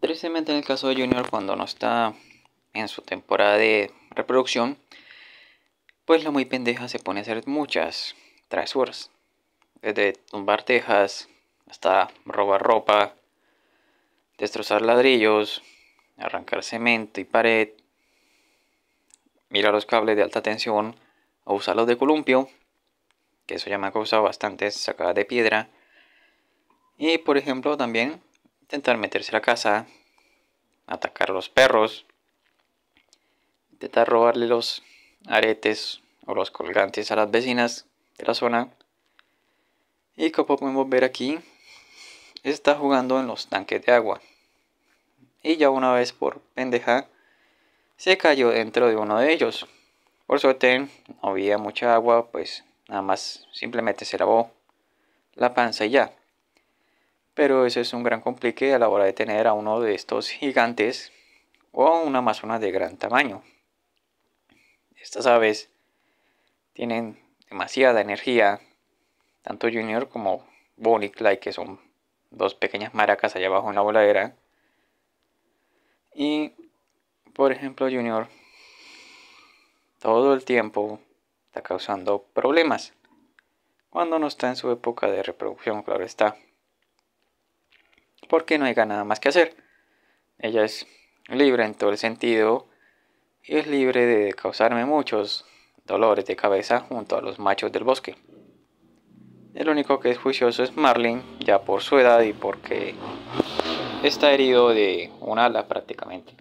Precisamente en el caso de Junior, cuando no está en su temporada de reproducción, pues la muy pendeja se pone a hacer muchas travesuras. Desde tumbar tejas hasta robar ropa, destrozar ladrillos, arrancar cemento y pared, mirar los cables de alta tensión o usarlos de columpio, que eso ya me ha causado bastantes sacadas de piedra. Y por ejemplo también intentar meterse a la casa, atacar a los perros, intentar robarle los aretes o los colgantes a las vecinas de la zona. Y como podemos ver aquí, está jugando en los tanques de agua. Y ya una vez por pendeja, se cayó dentro de uno de ellos. Por suerte, no había mucha agua, pues nada más simplemente se lavó la panza y ya pero ese es un gran complique a la hora de tener a uno de estos gigantes o una amazona de gran tamaño. Estas aves tienen demasiada energía, tanto Junior como Bonnie Clyde, que son dos pequeñas maracas allá abajo en la voladera. Y, por ejemplo, Junior todo el tiempo está causando problemas. Cuando no está en su época de reproducción, claro está porque no hay nada más que hacer. Ella es libre en todo el sentido y es libre de causarme muchos dolores de cabeza junto a los machos del bosque. El único que es juicioso es Marlin, ya por su edad y porque está herido de un ala prácticamente.